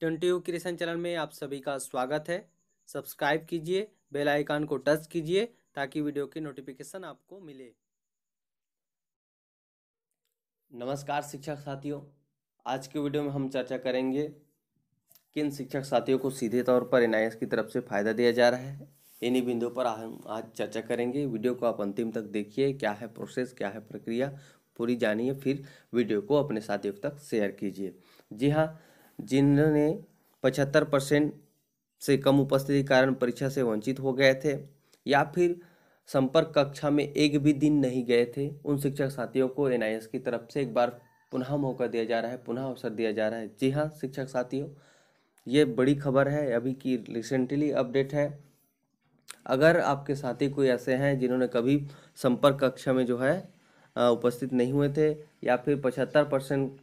twenty U creation channel में आप सभी का स्वागत है सब्सक्राइब कीजिए बेल आइकन को टच कीजिए ताकि वीडियो की नोटिफिकेशन आपको मिले नमस्कार शिक्षक साथियों आज के वीडियो में हम चर्चा करेंगे किन शिक्षक साथियों को सीधे तौर पर एन की तरफ से फ़ायदा दिया जा रहा है इन्हीं बिंदुओं पर हम आज चर्चा करेंगे वीडियो को आप अंतिम तक देखिए क्या है प्रोसेस क्या है प्रक्रिया पूरी जानिए फिर वीडियो को अपने साथियों तक शेयर कीजिए जी हाँ जिन्होंने पचहत्तर परसेंट से कम उपस्थिति के कारण परीक्षा से वंचित हो गए थे या फिर संपर्क कक्षा में एक भी दिन नहीं गए थे उन शिक्षक साथियों को एन की तरफ से एक बार पुनः मौका दिया जा रहा है पुनः अवसर दिया जा रहा है जी हाँ शिक्षक साथियों ये बड़ी खबर है अभी की रिसेंटली अपडेट है अगर आपके साथी कोई ऐसे हैं जिन्होंने कभी संपर्क कक्षा में जो है उपस्थित नहीं हुए थे या फिर पचहत्तर परसेंट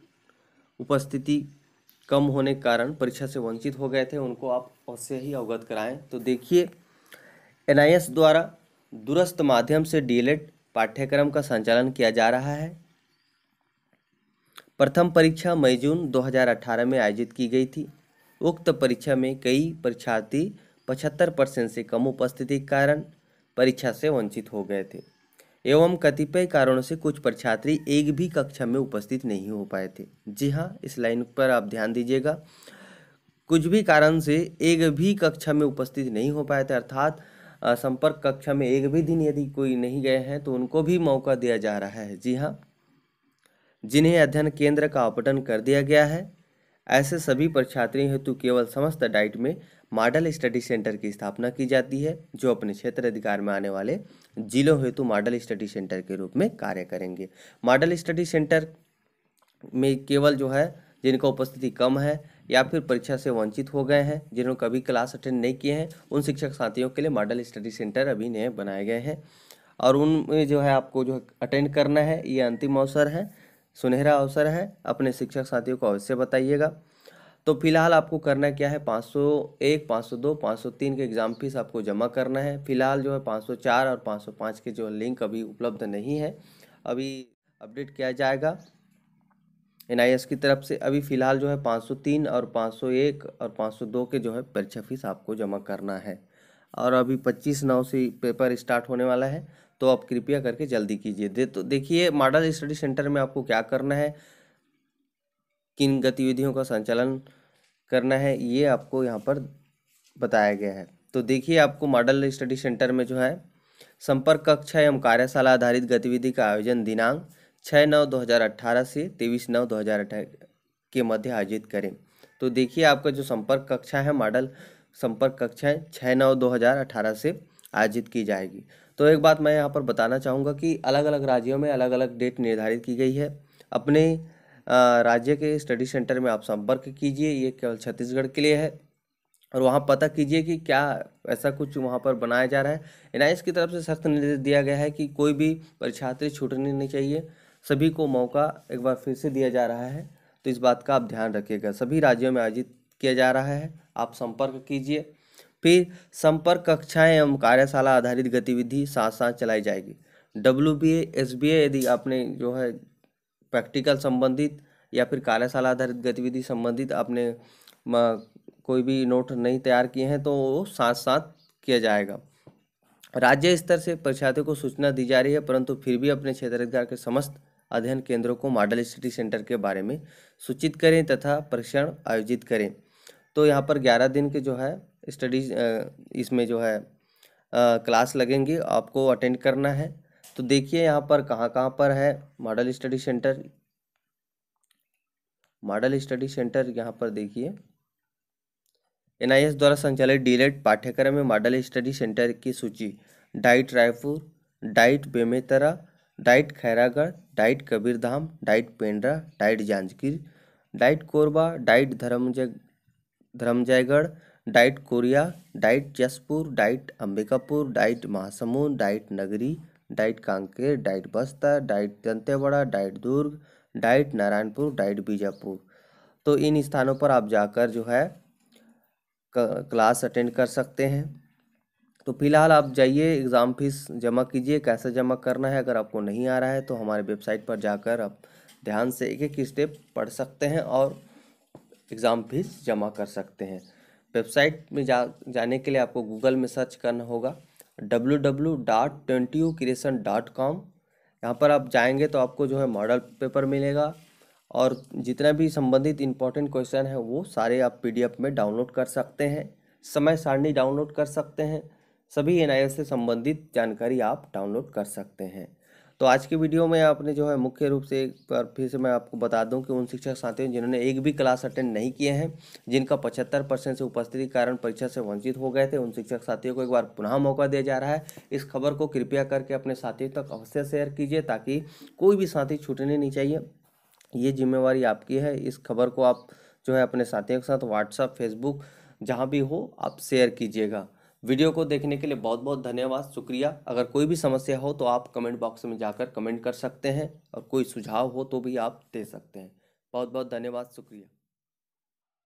उपस्थिति कम होने के कारण परीक्षा से वंचित हो गए थे उनको आप उससे ही अवगत कराएं तो देखिए एनआईएस द्वारा दुरस्त माध्यम से डीएलएड पाठ्यक्रम का संचालन किया जा रहा है प्रथम परीक्षा मई जून 2018 में आयोजित की गई थी उक्त परीक्षा में कई परीक्षार्थी पचहत्तर परसेंट से कम उपस्थिति के कारण परीक्षा से वंचित हो गए थे एवं कतिपय कारणों से कुछ परीक्षार्थी एक भी कक्षा में उपस्थित नहीं हो पाए थे जी हाँ इस लाइन पर आप ध्यान दीजिएगा कुछ भी कारण से एक भी कक्षा में उपस्थित नहीं हो पाए थे अर्थात संपर्क कक्षा में एक भी दिन यदि कोई नहीं गए हैं तो उनको भी मौका दिया जा रहा है जी हाँ जिन्हें अध्ययन केंद्र का अपटन कर दिया गया है ऐसे सभी पर हेतु केवल समस्त डाइट में मॉडल स्टडी सेंटर की स्थापना की जाती है जो अपने क्षेत्र अधिकार में आने वाले जिलों हेतु मॉडल स्टडी सेंटर के रूप में कार्य करेंगे मॉडल स्टडी सेंटर में केवल जो है जिनका उपस्थिति कम है या फिर परीक्षा से वंचित हो गए हैं जिन्होंने कभी क्लास अटेंड नहीं किए हैं उन शिक्षक साथियों के लिए मॉडल स्टडी सेंटर अभी नए बनाए गए हैं और उनमें जो है आपको जो अटेंड करना है ये अंतिम अवसर है सुनहरा अवसर है अपने शिक्षक साथियों को अवश्य बताइएगा तो फिलहाल आपको करना क्या है 501, 502, 503 के एग्ज़ाम फीस आपको जमा करना है फिलहाल जो है 504 और 505 के जो लिंक अभी उपलब्ध नहीं है अभी अपडेट किया जाएगा एन की तरफ से अभी फ़िलहाल जो है 503 और 501 और 502 के जो है परीक्षा फीस आपको जमा करना है और अभी 25 नौ से पेपर स्टार्ट होने वाला है तो आप कृपया करके जल्दी कीजिए दे तो देखिए मॉडल स्टडी सेंटर में आपको क्या करना है किन गतिविधियों का संचालन करना है ये आपको यहाँ पर बताया गया है तो देखिए आपको मॉडल स्टडी सेंटर में जो है संपर्क कक्षा एवं कार्यशाला आधारित गतिविधि का आयोजन दिनांक छः नौ दो हज़ार अट्ठारह से तेईस नौ दो हज़ार अठारह के मध्य आयोजित करें तो देखिए आपका जो संपर्क कक्षा है मॉडल संपर्क कक्षाएँ छः नौ दो हज़ार अठारह से आयोजित की जाएगी तो एक बात मैं यहाँ पर बताना चाहूँगा कि अलग अलग राज्यों में अलग अलग डेट निर्धारित की गई है अपने राज्य के स्टडी सेंटर में आप संपर्क कीजिए ये केवल छत्तीसगढ़ के लिए है और वहाँ पता कीजिए कि क्या ऐसा कुछ वहाँ पर बनाया जा रहा है एन की तरफ से सख्त निर्देश दिया गया है कि कोई भी परीक्षार्थी छूटनी नहीं चाहिए सभी को मौका एक बार फिर से दिया जा रहा है तो इस बात का आप ध्यान रखिएगा सभी राज्यों में आयोजित किया जा रहा है आप संपर्क कीजिए फिर संपर्क कक्षाएं एवं कार्यशाला आधारित गतिविधि साथ साथ चलाई जाएगी W B S B A यदि आपने जो है प्रैक्टिकल संबंधित या फिर कार्यशाला आधारित गतिविधि संबंधित आपने कोई भी नोट नहीं तैयार किए हैं तो वो साथ साथ किया जाएगा राज्य स्तर से परीक्षार्थियों को सूचना दी जा रही है परंतु फिर भी अपने क्षेत्राधिकार के समस्त अध्ययन केंद्रों को मॉडल स्टडी सेंटर के बारे में सूचित करें तथा परीक्षण आयोजित करें तो यहाँ पर ग्यारह दिन के जो है स्टडीज इसमें जो है क्लास लगेंगी आपको अटेंड करना है तो देखिए यहाँ पर कहाँ कहाँ पर है model study centre model study centre यहाँ पर देखिए एन द्वारा संचालित डीलेट पाठ्यक्रम में मॉडल स्टडी सेंटर की सूची DIET Raipur DIET Bemetara DIET Khairagarh DIET Kabirdham DIET Pendra DIET Janjgir DIET Korba DIET Dharamjai Dharamjaigarh DIET Koriya DIET Jaspur DIET Ambikapur DIET Mahasamund DIET Nagri DIET Kanker DIET Bastar DIET Dantewada DIET Durg DIET Narayanpur DIET Bijapur तो इन स्थानों पर आप जाकर जो है क्लास अटेंड कर सकते हैं तो फिलहाल आप जाइए एग्ज़ाम फीस जमा कीजिए कैसे जमा करना है अगर आपको नहीं आ रहा है तो हमारे वेबसाइट पर जाकर आप ध्यान से एक एक स्टेप पढ़ सकते हैं और एग्ज़ाम फीस जमा कर सकते हैं वेबसाइट में जा जाने के लिए आपको गूगल में सर्च करना होगा W W dot twenty U creation dot com यहाँ पर आप जाएंगे तो आपको जो है मॉडल पेपर मिलेगा और जितना भी संबंधित इम्पोर्टेंट क्वेश्चन है वो सारे आप पी में डाउनलोड कर सकते हैं समय सारणी डाउनलोड कर सकते हैं सभी एन से संबंधित जानकारी आप डाउनलोड कर सकते हैं तो आज की वीडियो में आपने जो है मुख्य रूप से एक बार फिर से मैं आपको बता दूं कि उन शिक्षक साथियों जिन्होंने एक भी क्लास अटेंड नहीं किए हैं जिनका पचहत्तर परसेंट से उपस्थिति के कारण परीक्षा से वंचित हो गए थे उन शिक्षक साथियों को एक बार पुनः मौका दिया जा रहा है इस खबर को कृपया करके अपने साथियों तक अवश्य शेयर कीजिए ताकि कोई भी साथी छूटने नहीं चाहिए ये जिम्मेवारी आपकी है इस खबर को आप जो है अपने साथियों के साथ व्हाट्सअप फेसबुक जहाँ भी हो आप शेयर कीजिएगा वीडियो को देखने के लिए बहुत बहुत धन्यवाद शुक्रिया अगर कोई भी समस्या हो तो आप कमेंट बॉक्स में जाकर कमेंट कर सकते हैं और कोई सुझाव हो तो भी आप दे सकते हैं बहुत बहुत धन्यवाद शुक्रिया